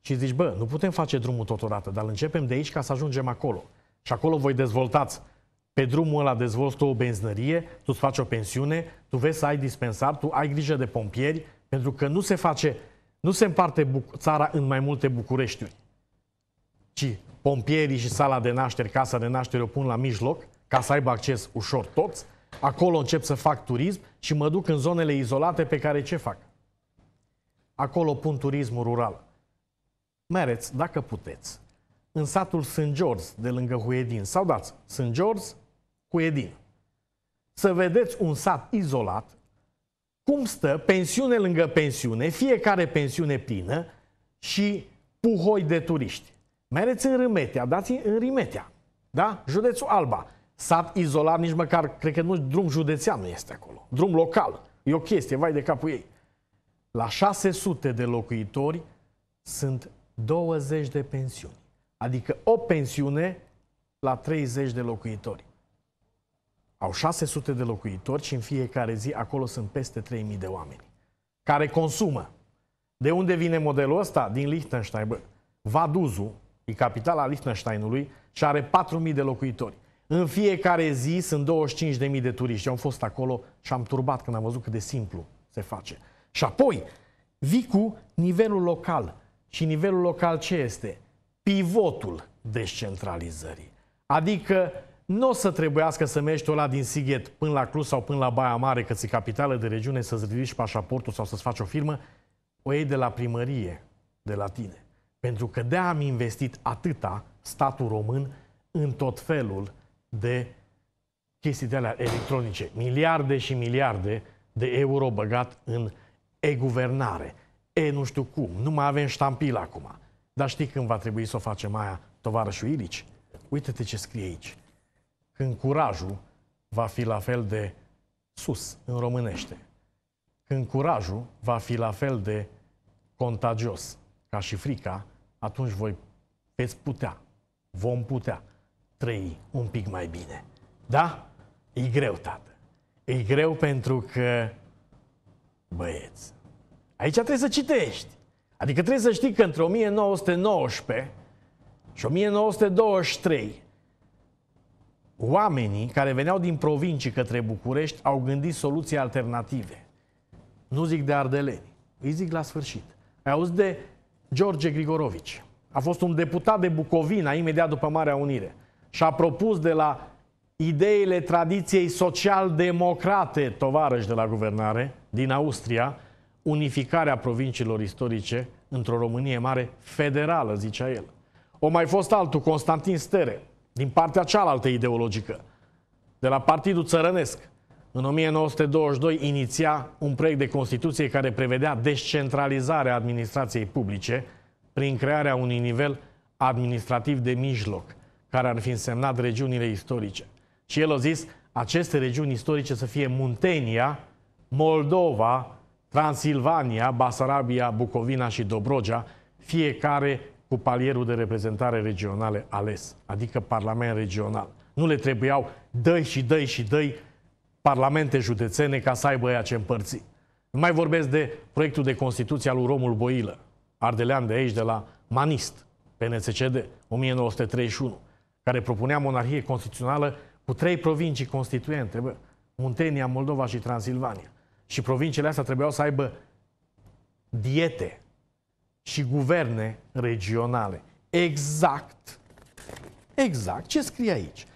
A: Și zici, bă, nu putem face drumul totodată, dar începem de aici ca să ajungem acolo. Și acolo voi dezvoltați. Pe drumul ăla dezvolți tu o benzinărie, tu îți faci o pensiune, tu vezi să ai dispensar, tu ai grijă de pompieri, pentru că nu se face, nu se împarte țara în mai multe Bucureștiuri, ci pompierii și sala de nașteri, casa de nașteri o pun la mijloc, ca să aibă acces ușor toți. Acolo încep să fac turism și mă duc în zonele izolate pe care ce fac? Acolo pun turismul rural. Mereți, dacă puteți, în satul St. George, de lângă Huedin, sau dați St. George, Huedin. Să vedeți un sat izolat, cum stă pensiune lângă pensiune, fiecare pensiune plină și puhoi de turiști mereți în Râmetea, dați în Rimetea, da? Județul Alba. Sat izolat, nici măcar, cred că nu drum județean nu este acolo. Drum local. E o chestie, vai de capul ei. La 600 de locuitori sunt 20 de pensiuni. Adică o pensiune la 30 de locuitori. Au 600 de locuitori și în fiecare zi acolo sunt peste 3000 de oameni care consumă. De unde vine modelul ăsta? Din Liechtenstein. Bă. Vaduzul, E capitala Liechtensteinului și are 4.000 de locuitori. În fiecare zi sunt 25.000 de turiști. Eu am fost acolo și am turbat când am văzut cât de simplu se face. Și apoi, vii cu nivelul local. Și nivelul local ce este? Pivotul descentralizării. Adică nu o să trebuiască să mergi tu la din Sighet până la Cluj sau până la Baia Mare, că ți capitală de regiune, să-ți ridici pașaportul sau să-ți faci o firmă, o iei de la primărie, de la tine. Pentru că de am investit atâta statul român în tot felul de chestii de alea electronice. Miliarde și miliarde de euro băgat în e-guvernare. E nu știu cum, nu mai avem ștampil acum. Dar știi când va trebui să o facem aia, tovarășul Ilici? Uită-te ce scrie aici. Când curajul va fi la fel de sus în românește. Când curajul va fi la fel de contagios ca și frica atunci voi veți putea, vom putea trăi un pic mai bine. Da? E greu, tată. E greu pentru că, băieți, aici trebuie să citești. Adică trebuie să știi că între 1919 și 1923 oamenii care veneau din provincii către București au gândit soluții alternative. Nu zic de ardeleni, îi zic la sfârșit. Ai auzit de George Grigorovici. A fost un deputat de Bucovina, imediat după Marea Unire. Și a propus de la ideile tradiției social-democrate, tovarăși de la guvernare, din Austria, unificarea provinciilor istorice într-o Românie mare federală, zicea el. O mai fost altul, Constantin Stere, din partea cealaltă ideologică, de la Partidul Țărănesc, în 1922 iniția un proiect de Constituție care prevedea descentralizarea administrației publice prin crearea unui nivel administrativ de mijloc, care ar fi însemnat regiunile istorice. Și el a zis, aceste regiuni istorice să fie Muntenia, Moldova, Transilvania, Basarabia, Bucovina și Dobrogea, fiecare cu palierul de reprezentare regionale ales, adică Parlament regional. Nu le trebuiau dăi și dăi și dăi parlamente județene ca să aibă aia ce împărți. Nu mai vorbesc de proiectul de Constituție al lui Romul Boilă, ardelean de aici, de la Manist, PNCCD, 1931, care propunea monarhie constituțională cu trei provincii constituente, bă, Muntenia, Moldova și Transilvania. Și provinciile astea trebuiau să aibă diete și guverne regionale. Exact, exact ce scrie aici.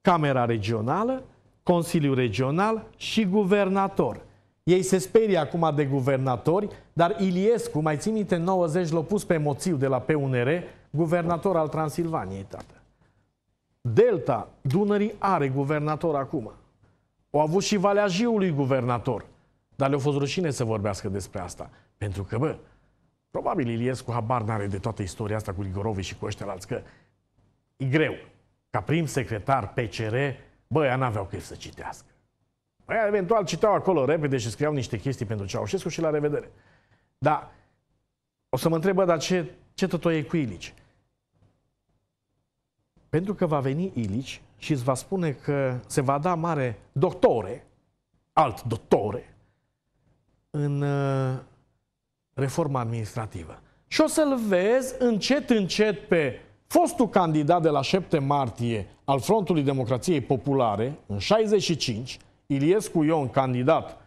A: Camera regională Consiliul Regional și guvernator. Ei se sperie acum de guvernatori, dar Iliescu, mai țin minte, 90 l-a pus pe moțiu de la PUNR, guvernator al Transilvaniei, tată. Delta Dunării are guvernator acum. Au avut și Valea Jiului guvernator. Dar le-a fost rușine să vorbească despre asta. Pentru că, bă, probabil Iliescu habar n-are de toată istoria asta cu Ligorovi și cu ăștia alți, că e greu. Ca prim secretar PCR, Băi, ea n-aveau chef să citească. Băi, eventual citeau acolo repede și scriau niște chestii pentru Ceaușescu și la revedere. Dar o să mă întrebă, dar ce, ce tot e cu Ilici? Pentru că va veni Ilici și îți va spune că se va da mare doctore, alt doctore, în uh, reforma administrativă. Și o să-l vezi încet, încet pe Fostul candidat de la 7 martie al Frontului Democrației Populare, în 65, Iliescu Ion, candidat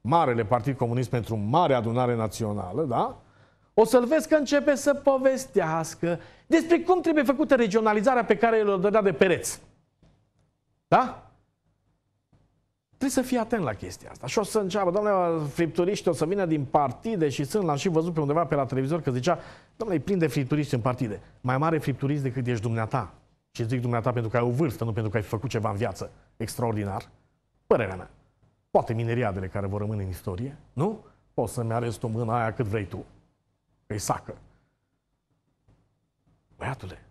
A: Marele Partid Comunist pentru Mare Adunare Națională, da? O să-l vezi că începe să povestească despre cum trebuie făcută regionalizarea pe care el o dădea de pereți. Da? Trebuie să fii atent la chestia asta. Și o să înceapă, domnule, fripturiști o să vină din partide și sunt, l-am și văzut pe undeva pe la televizor că zicea, domnule, îi prinde fripturiști în partide. Mai mare fripturist decât ești dumneata. Și zic dumneata pentru că ai o vârstă, nu pentru că ai făcut ceva în viață extraordinar. Părerea mea. Poate mineriadele care vor rămâne în istorie, nu? Poți să-mi arezi tu mâna aia cât vrei tu. Că-i sacă. Băiatule,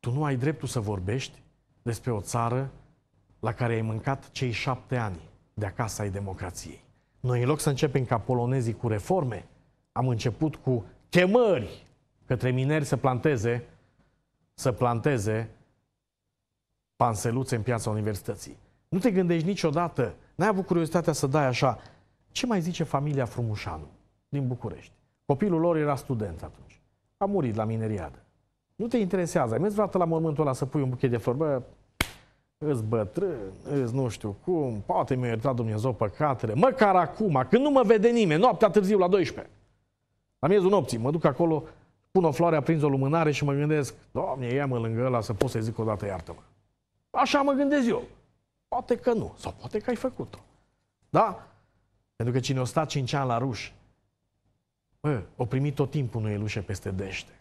A: tu nu ai dreptul să vorbești despre o țară la care ai mâncat cei șapte ani de acasă ai democrației. Noi, în loc să începem ca polonezii cu reforme, am început cu chemări către mineri să planteze, să planteze panseluțe în piața universității. Nu te gândești niciodată, n-ai avut curiozitatea să dai așa, ce mai zice familia Frumușanu din București? Copilul lor era student atunci. A murit la mineriadă. Nu te interesează. Ai mers vreodată la mormântul ăla să pui un buchet de flori? Bă, îs bătrân, îs nu știu cum, poate mi-a iertat Dumnezeu păcatele, măcar acum, când nu mă vede nimeni, noaptea târziu la 12. La miezul nopții, mă duc acolo, pun o floare aprins o lumânare și mă gândesc, Doamne, ia-mă lângă ăla să pot să-i zic odată iartă-mă. Așa mă gândesc eu. Poate că nu, sau poate că ai făcut-o. Da? Pentru că cine o stat 5 ani la ruși, bă, o primit tot timpul elușe peste dește.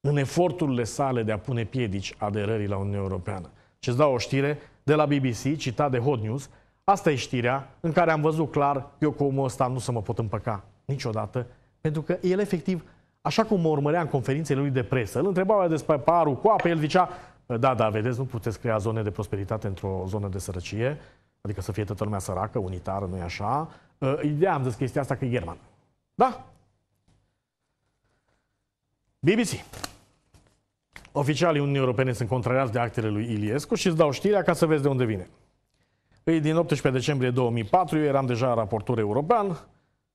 A: În eforturile sale de a pune piedici aderării la Uniunea Europeană ce dau o știre de la BBC, citat de Hot News. Asta e știrea în care am văzut clar că eu cu omul ăsta nu să mă pot împăca niciodată, pentru că el efectiv, așa cum mă urmărea în conferințele lui de presă, îl întrebau despre parul cu apă, el zicea, da, da, vedeți, nu puteți crea zone de prosperitate într-o zonă de sărăcie, adică să fie toată lumea săracă, unitară, nu-i așa. Ideea am zis chestia asta că e german. Da? BBC. Oficialii Uniunii Europene sunt contrariați de actele lui Iliescu și îți dau știrea ca să vezi de unde vine. Ei, din 18 decembrie 2004, eu eram deja raportor european,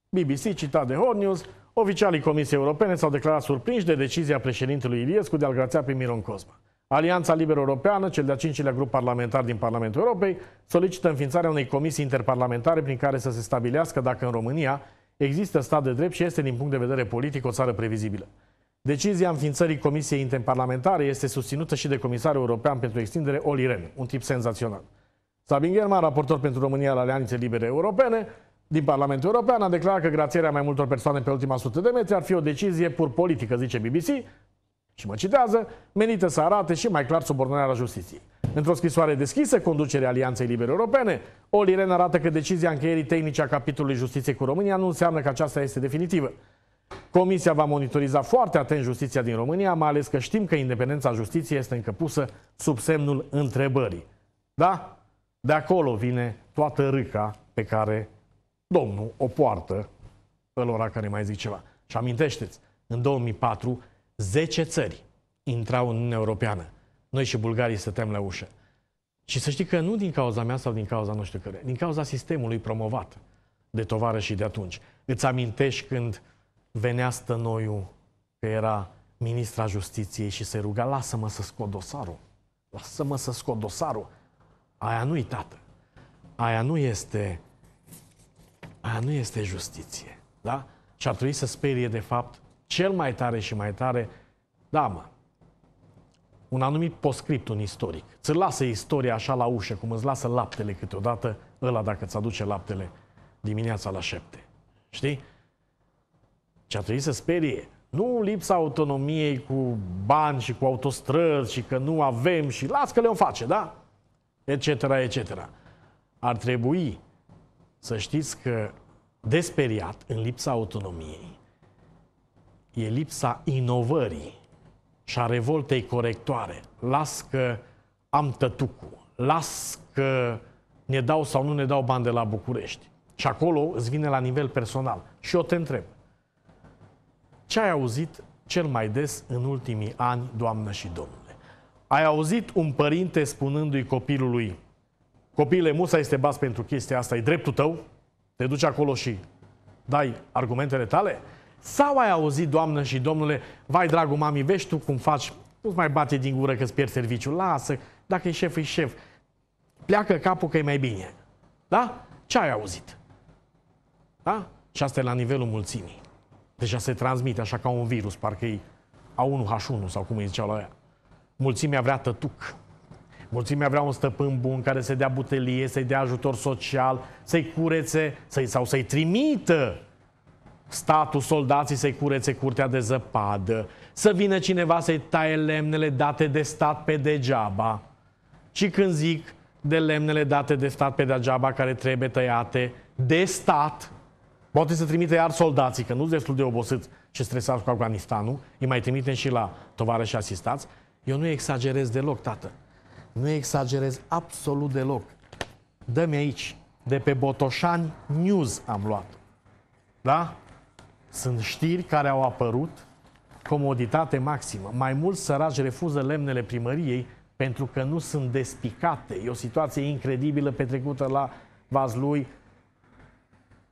A: BBC, citat de Hot News, oficialii Comisiei Europene s-au declarat surprinși de decizia președintelui Iliescu de a-l grația pe Miron Cosma. Alianța Liberă Europeană, cel de-a cincilea grup parlamentar din Parlamentul Europei, solicită înființarea unei comisii interparlamentare prin care să se stabilească dacă în România există stat de drept și este, din punct de vedere politic, o țară previzibilă. Decizia înființării Comisiei Interparlamentare este susținută și de comisarul european pentru extindere Oli Ren, un tip senzațional. Sabin German, raportor pentru România la Alianțe Libere Europene, din Parlamentul European, a declarat că grațierea mai multor persoane pe ultima sută de metri ar fi o decizie pur politică, zice BBC, și mă citează, menită să arate și mai clar subordonarea justiției. Într-o scrisoare deschisă, conducerea Alianței Libere Europene, Oli Ren arată că decizia încheierii tehnice a capitolului justiției cu România nu înseamnă că aceasta este definitivă. Comisia va monitoriza foarte atent justiția din România, mai ales că știm că independența justiției este încă pusă sub semnul întrebării. Da? De acolo vine toată râca pe care domnul o poartă pe lora care mai zic ceva. Și amintește-ți, în 2004, 10 țări intrau în Uniunea Europeană. Noi și bulgarii stăteam la ușă. Și să știi că nu din cauza mea sau din cauza nu știu care, din cauza sistemului promovat de tovară și de atunci. Îți amintești când venea stănoiul, că era ministra justiției și se ruga, lasă-mă să scot dosarul. Lasă-mă să scot dosarul. Aia nu-i tată. Aia nu este aia nu este justiție. Da? Și ar trebui să sperie, de fapt, cel mai tare și mai tare, da, mă, un anumit postscript, un istoric. Ți lasă istoria așa la ușă, cum îți lasă laptele câteodată, ăla dacă ți aduce laptele dimineața la șapte. Știi? Și a trebuit să sperie. Nu lipsa autonomiei cu bani și cu autostrăzi și că nu avem și las că le-o face, da? Etc., etc. Ar trebui să știți că desperiat în lipsa autonomiei e lipsa inovării și a revoltei corectoare. Las că am tătucu, las că ne dau sau nu ne dau bani de la București. Și acolo îți vine la nivel personal. Și eu te întreb, ce ai auzit cel mai des în ultimii ani, Doamnă și Domnule? Ai auzit un părinte spunându-i copilului, copile, musa este bas pentru chestia asta, e dreptul tău? Te duci acolo și dai argumentele tale? Sau ai auzit, Doamnă și Domnule, vai dragul mami, vezi tu cum faci, nu-ți mai bate din gură că-ți pierzi serviciul, lasă, dacă e șef, e șef, pleacă capul că e mai bine. Da? Ce ai auzit? Da? Și asta e la nivelul mulțimii. Deja se transmite așa ca un virus, parcă e A1H1 sau cum îi ziceau la aia. Mulțimea vrea tătuc. Mulțimea vrea un stăpân bun care să dea butelie, să-i dea ajutor social, să-i curețe să sau să-i trimită statul, soldații să-i curețe curtea de zăpadă, să vină cineva să-i taie lemnele date de stat pe degeaba. Și când zic de lemnele date de stat pe degeaba care trebuie tăiate de stat, Poate să trimite iar soldații, că nu sunt destul de obosit și stresați cu Afganistanul, îi mai trimitem și la și asistați. Eu nu exagerez deloc, tată. Nu exagerez absolut deloc. Dă-mi aici, de pe Botoșani News am luat. Da? Sunt știri care au apărut, comoditate maximă. Mai mulți săraci refuză lemnele primăriei pentru că nu sunt despicate. E o situație incredibilă petrecută la Vazlui,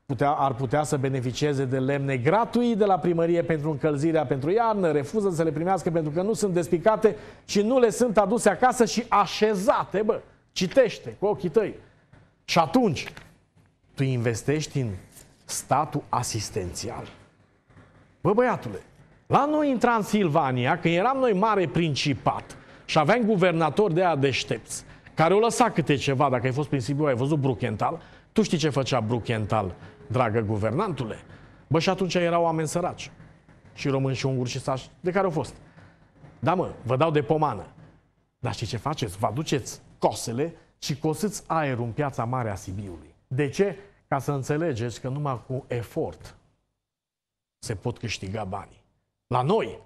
A: putea, ar putea să beneficieze de lemne gratuit de la primărie pentru încălzirea pentru iarnă, refuză să le primească pentru că nu sunt despicate și nu le sunt aduse acasă și așezate, bă, citește cu ochii tăi. Și atunci, tu investești în statul asistențial. Bă, băiatule, la noi în Transilvania, când eram noi mare principat și aveam guvernator de a deștepți, care o lăsa câte ceva, dacă ai fost prin Sibiu, ai văzut Bruchental, tu știi ce făcea Bruchental, dragă guvernantule? Bă, și atunci erau oameni săraci. Și români și unguri și sași, de care au fost. Da, mă, vă dau de pomană. Dar știi ce faceți? Vă aduceți cosele și cosâți aerul în piața mare a Sibiului. De ce? Ca să înțelegeți că numai cu efort se pot câștiga banii. La noi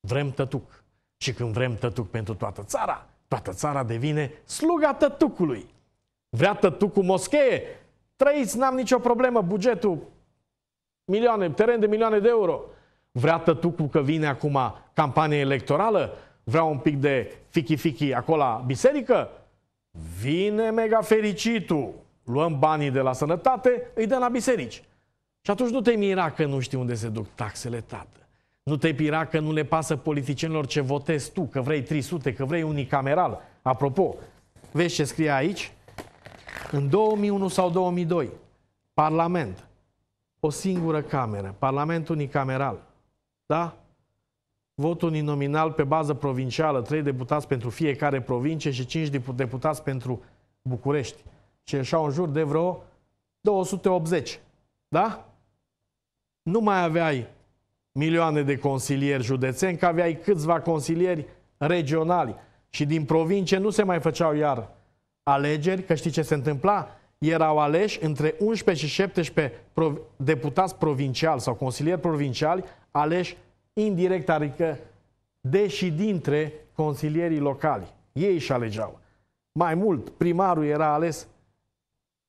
A: vrem tătuc. Și când vrem tătuc pentru toată țara, toată țara devine sluga tătucului. Vrea tătucul moschee? Trăiți, n-am nicio problemă, bugetul, milioane, teren de milioane de euro. Vrea tătucul că vine acum campanie electorală? Vreau un pic de fichi-fichi acolo la biserică? Vine mega fericitul. Luăm banii de la sănătate, îi dăm la biserici. Și atunci nu te mira că nu știi unde se duc taxele, tată. Nu te pira că nu le pasă politicienilor ce votezi tu, că vrei 300, că vrei unicameral. Apropo, vezi ce scrie aici? În 2001 sau 2002, Parlament, o singură cameră, Parlament unicameral, da? Vot uninominal pe bază provincială, 3 deputați pentru fiecare provincie și 5 deputați pentru București. Și așa în jur de vreo 280, da? Nu mai aveai milioane de consilieri județeni, că aveai câțiva consilieri regionali și din provincie nu se mai făceau iar alegeri, că știi ce se întâmpla? Erau aleși între 11 și 17 deputați provinciali sau consilieri provinciali aleși indirect, adică deși dintre consilierii locali. Ei își alegeau. Mai mult, primarul era ales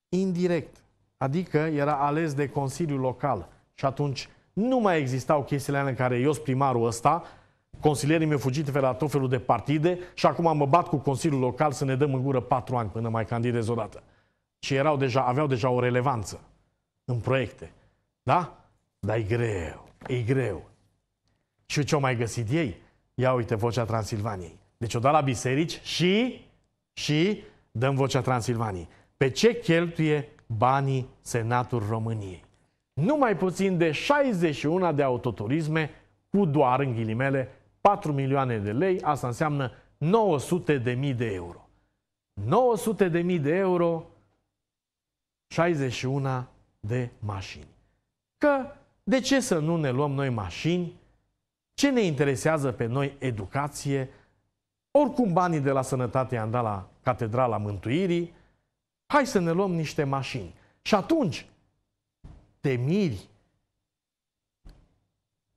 A: indirect, adică era ales de Consiliul Local. Și atunci nu mai existau chestiile alea în care eu sunt primarul ăsta, consilierii mi-au fugit pe la tot felul de partide și acum mă bat cu Consiliul Local să ne dăm în gură patru ani până mai candidez o dată. Și erau deja, aveau deja o relevanță în proiecte. Da? Dar e greu, e greu. Și ce-au mai găsit ei? Ia uite vocea Transilvaniei. Deci o da la biserici și, și dăm vocea Transilvaniei. Pe ce cheltuie banii Senatul României? nu mai puțin de 61 de autoturisme cu doar, în ghilimele, 4 milioane de lei, asta înseamnă 900 de mii de euro. 900 de mii de euro, 61 de mașini. Că de ce să nu ne luăm noi mașini? Ce ne interesează pe noi educație? Oricum banii de la sănătate i-am dat la Catedrala Mântuirii, hai să ne luăm niște mașini. Și atunci, te miri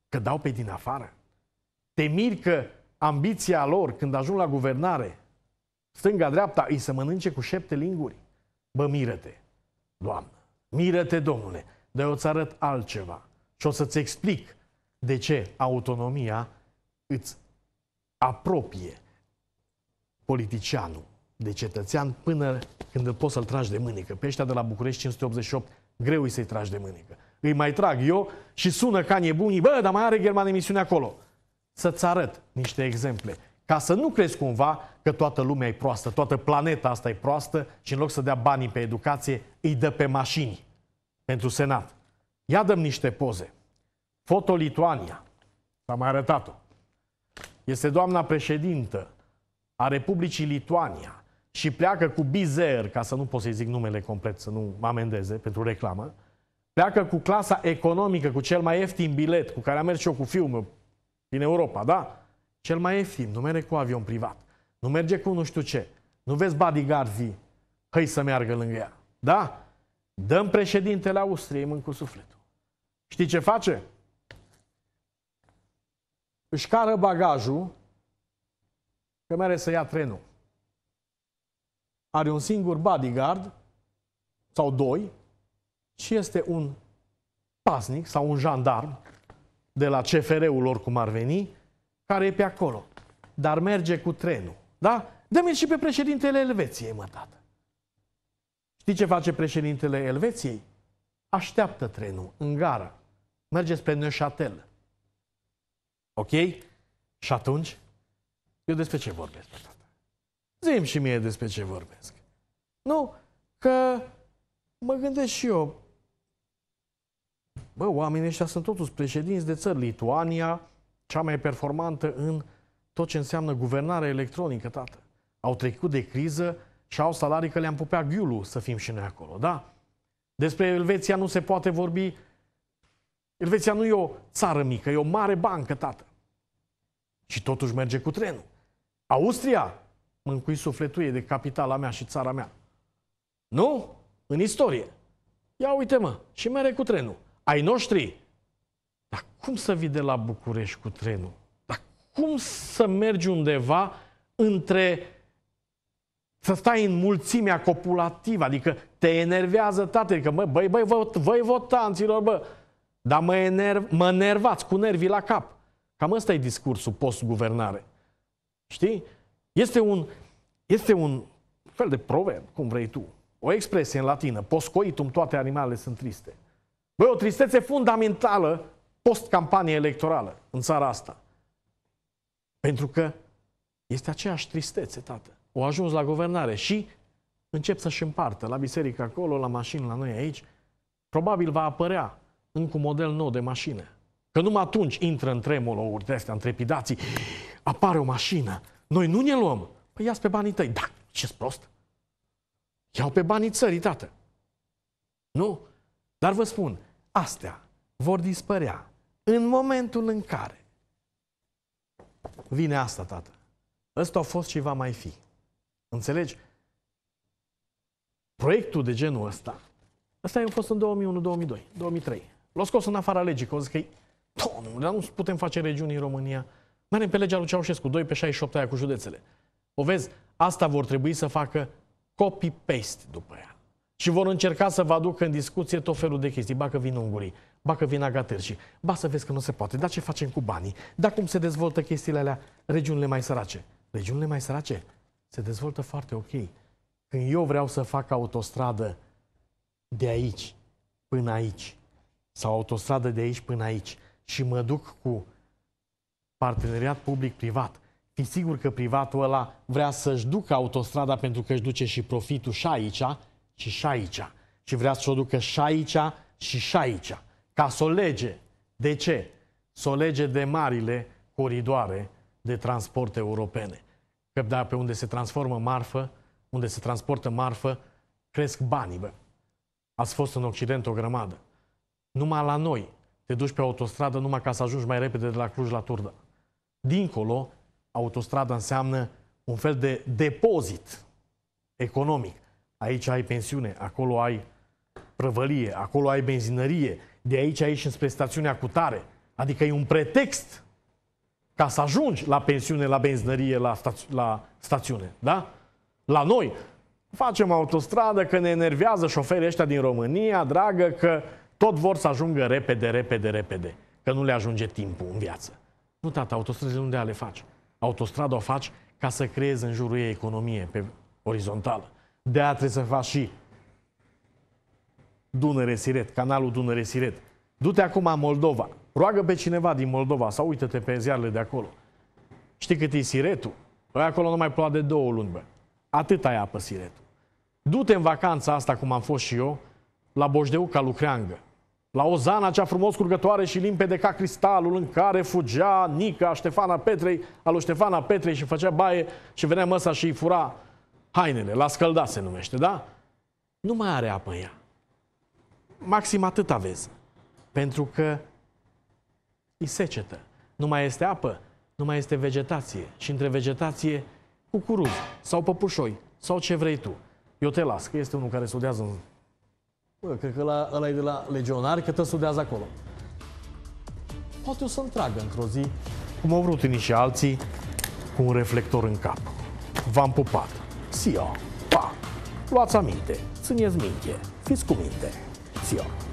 A: că dau pe din afară? Te miri că ambiția lor, când ajung la guvernare, stânga-dreapta, îi să mănânce cu șepte linguri? Bă, miră-te, Doamnă, miră-te, Domnule, de o să arăt altceva și o să-ți explic de ce autonomia îți apropie politicianul de cetățean până când poți să-l tragi de mânecă. Pe ăștia de la București 588 Greu îi să-i tragi de mânică. Îi mai trag eu și sună ca nebunii, bă, dar mai are Germania emisiune acolo. Să-ți arăt niște exemple. Ca să nu crezi cumva că toată lumea e proastă, toată planeta asta e proastă și în loc să dea banii pe educație, îi dă pe mașini pentru Senat. Ia dăm niște poze. Foto Lituania. S-a mai arătat-o. Este doamna președintă a Republicii Lituania și pleacă cu Bizer, ca să nu pot să-i zic numele complet, să nu mă amendeze pentru reclamă, pleacă cu clasa economică, cu cel mai ieftin bilet, cu care am mers și eu cu fiul meu din Europa, da? Cel mai ieftin, nu merge cu avion privat, nu merge cu nu știu ce, nu vezi bodyguardii, hăi să meargă lângă ea, da? Dăm președintele Austriei mâncul cu sufletul. Știi ce face? Își cară bagajul că merge să ia trenul are un singur bodyguard sau doi și este un pasnic sau un jandarm de la CFR-ul lor, cum ar veni, care e pe acolo, dar merge cu trenul. Da? Dă-mi și pe președintele Elveției, mă, tată. Știi ce face președintele Elveției? Așteaptă trenul în gară. Merge spre Neuchâtel. Ok? Și atunci, eu despre ce vorbesc, mă, tată? Zim și mie despre ce vorbesc. Nu? Că mă gândesc și eu, bă, oamenii ăștia sunt totuși președinți de țări. Lituania, cea mai performantă în tot ce înseamnă guvernare electronică, tată. Au trecut de criză și au salarii că le-am pupea ghiulul să fim și noi acolo, da? Despre Elveția nu se poate vorbi. Elveția nu e o țară mică, e o mare bancă, tată. Și totuși merge cu trenul. Austria, mâncui sufletul e de capitala mea și țara mea. Nu? În istorie. Ia uite mă, și mere cu trenul. Ai noștri. Dar cum să vii de la București cu trenul? Dar cum să mergi undeva între să stai în mulțimea copulativă, adică te enervează tate, că mă, băi, băi, vă, voi votanților, bă, dar mă, enerv, mă enervați cu nervii la cap. Cam ăsta e discursul post-guvernare. Știi? Este un, este un fel de proverb, cum vrei tu, o expresie în latină, poscoitum, toate animalele sunt triste. Băi, o tristețe fundamentală post-campanie electorală în țara asta. Pentru că este aceeași tristețe, tată. O ajuns la guvernare și încep să-și împartă la biserică acolo, la mașini la noi aici. Probabil va apărea încă un model nou de mașină. Că numai atunci intră în tremolouri de astea, în trepidații. Apare o mașină noi nu ne luăm. Păi ia pe banii tăi. Da, ce prost? Iau pe banii țării, tată. Nu? Dar vă spun, astea vor dispărea în momentul în care vine asta, tată. Ăsta a fost și va mai fi. Înțelegi? Proiectul de genul ăsta, ăsta a fost în 2001, 2002, 2003. L-a scos în afara legii, că au zis că nu putem face regiuni în România Mergem pe legea lui Ceaușescu, 2 pe 68 aia cu județele. O vezi, asta vor trebui să facă copy-paste după ea. Și vor încerca să vă aducă în discuție tot felul de chestii. Ba că vin ungurii, ba că vin agatârșii, ba să vezi că nu se poate, dar ce facem cu banii, dar cum se dezvoltă chestiile alea, regiunile mai sărace. Regiunile mai sărace se dezvoltă foarte ok. Când eu vreau să fac autostradă de aici până aici, sau autostradă de aici până aici, și mă duc cu parteneriat public-privat. Fi sigur că privatul ăla vrea să-și ducă autostrada pentru că își duce și profitul și aici, și și aici. Și vrea să-și o ducă și aici, și și aici. Ca să o lege. De ce? Să o lege de marile coridoare de transport europene. Că de da, pe unde se transformă marfă, unde se transportă marfă, cresc banii, bă. Ați fost în Occident o grămadă. Numai la noi te duci pe autostradă numai ca să ajungi mai repede de la Cluj la Turda. Dincolo, autostrada înseamnă un fel de depozit economic. Aici ai pensiune, acolo ai prăvălie, acolo ai benzinărie, de aici ai și spre stațiunea cu tare. Adică e un pretext ca să ajungi la pensiune, la benzinărie, la, stați- la stațiune. Da? La noi facem autostradă că ne enervează șoferii ăștia din România, dragă, că tot vor să ajungă repede, repede, repede, că nu le ajunge timpul în viață. Nu, tata, autostrăzile unde ale faci? Autostrada o faci ca să creezi în jurul ei economie pe orizontală. De aia trebuie să faci și Dunăre-Siret, canalul Dunăre-Siret. Du-te acum în Moldova, roagă pe cineva din Moldova sau uită-te pe ziarele de acolo. Știi cât e Siretul? Păi acolo nu mai ploa de două luni, bă. Atât ai apă Siretul. Du-te în vacanța asta, cum am fost și eu, la Boșdeuca Lucreangă. La Ozana, cea frumos curgătoare și limpede ca cristalul, în care fugea Nica, Ștefana Petrei, alu Ștefana Petrei și făcea baie și venea măsa și îi fura hainele. La scălda se numește, da? Nu mai are apă în ea. Maxim atât aveți. Pentru că îi secetă. Nu mai este apă, nu mai este vegetație. Și între vegetație, cucuruz sau păpușoi sau ce vrei tu. Eu te las, că este unul care studiază în Bă, cred că ăla, ăla e de la legionari, că sudează acolo. Poate o să-mi tragă într-o zi, cum au vrut și alții, cu un reflector în cap. V-am pupat. Sio. Pa. Luați aminte. Țineți minte. Fiți cu minte. Sio.